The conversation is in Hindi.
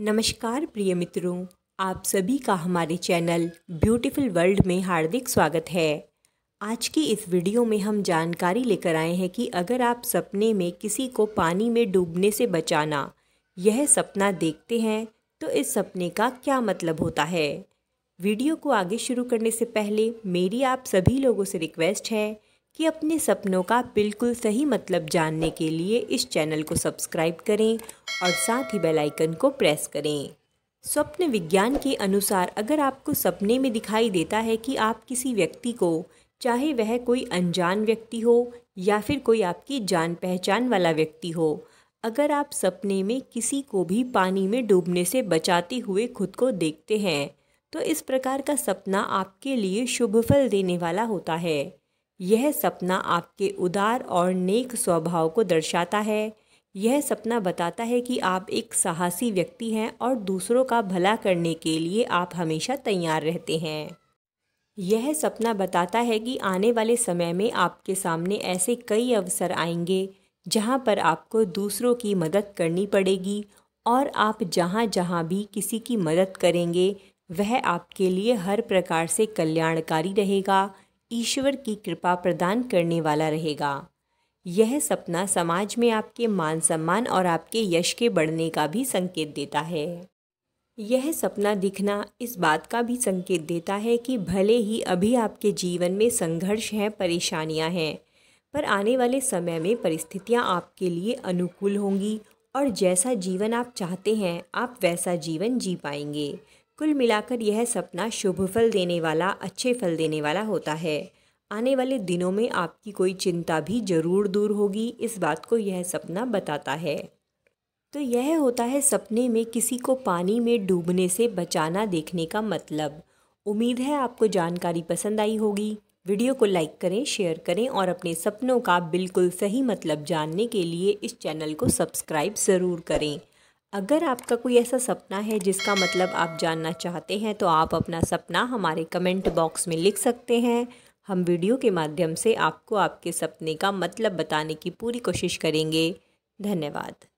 नमस्कार प्रिय मित्रों आप सभी का हमारे चैनल ब्यूटीफुल वर्ल्ड में हार्दिक स्वागत है आज की इस वीडियो में हम जानकारी लेकर आए हैं कि अगर आप सपने में किसी को पानी में डूबने से बचाना यह सपना देखते हैं तो इस सपने का क्या मतलब होता है वीडियो को आगे शुरू करने से पहले मेरी आप सभी लोगों से रिक्वेस्ट है कि अपने सपनों का बिल्कुल सही मतलब जानने के लिए इस चैनल को सब्सक्राइब करें और साथ ही बेल आइकन को प्रेस करें स्वप्न विज्ञान के अनुसार अगर आपको सपने में दिखाई देता है कि आप किसी व्यक्ति को चाहे वह कोई अनजान व्यक्ति हो या फिर कोई आपकी जान पहचान वाला व्यक्ति हो अगर आप सपने में किसी को भी पानी में डूबने से बचाते हुए खुद को देखते हैं तो इस प्रकार का सपना आपके लिए शुभ फल देने वाला होता है यह सपना आपके उदार और नेक स्वभाव को दर्शाता है यह सपना बताता है कि आप एक साहसी व्यक्ति हैं और दूसरों का भला करने के लिए आप हमेशा तैयार रहते हैं यह सपना बताता है कि आने वाले समय में आपके सामने ऐसे कई अवसर आएंगे जहाँ पर आपको दूसरों की मदद करनी पड़ेगी और आप जहाँ जहाँ भी किसी की मदद करेंगे वह आपके लिए हर प्रकार से कल्याणकारी रहेगा ईश्वर की कृपा प्रदान करने वाला रहेगा यह सपना समाज में आपके मान सम्मान और आपके यश के बढ़ने का भी संकेत देता है यह सपना दिखना इस बात का भी संकेत देता है कि भले ही अभी आपके जीवन में संघर्ष हैं परेशानियां हैं पर आने वाले समय में परिस्थितियां आपके लिए अनुकूल होंगी और जैसा जीवन आप चाहते हैं आप वैसा जीवन जी पाएंगे कुल मिलाकर यह सपना शुभ फल देने वाला अच्छे फल देने वाला होता है आने वाले दिनों में आपकी कोई चिंता भी जरूर दूर होगी इस बात को यह सपना बताता है तो यह होता है सपने में किसी को पानी में डूबने से बचाना देखने का मतलब उम्मीद है आपको जानकारी पसंद आई होगी वीडियो को लाइक करें शेयर करें और अपने सपनों का बिल्कुल सही मतलब जानने के लिए इस चैनल को सब्सक्राइब ज़रूर करें अगर आपका कोई ऐसा सपना है जिसका मतलब आप जानना चाहते हैं तो आप अपना सपना हमारे कमेंट बॉक्स में लिख सकते हैं हम वीडियो के माध्यम से आपको आपके सपने का मतलब बताने की पूरी कोशिश करेंगे धन्यवाद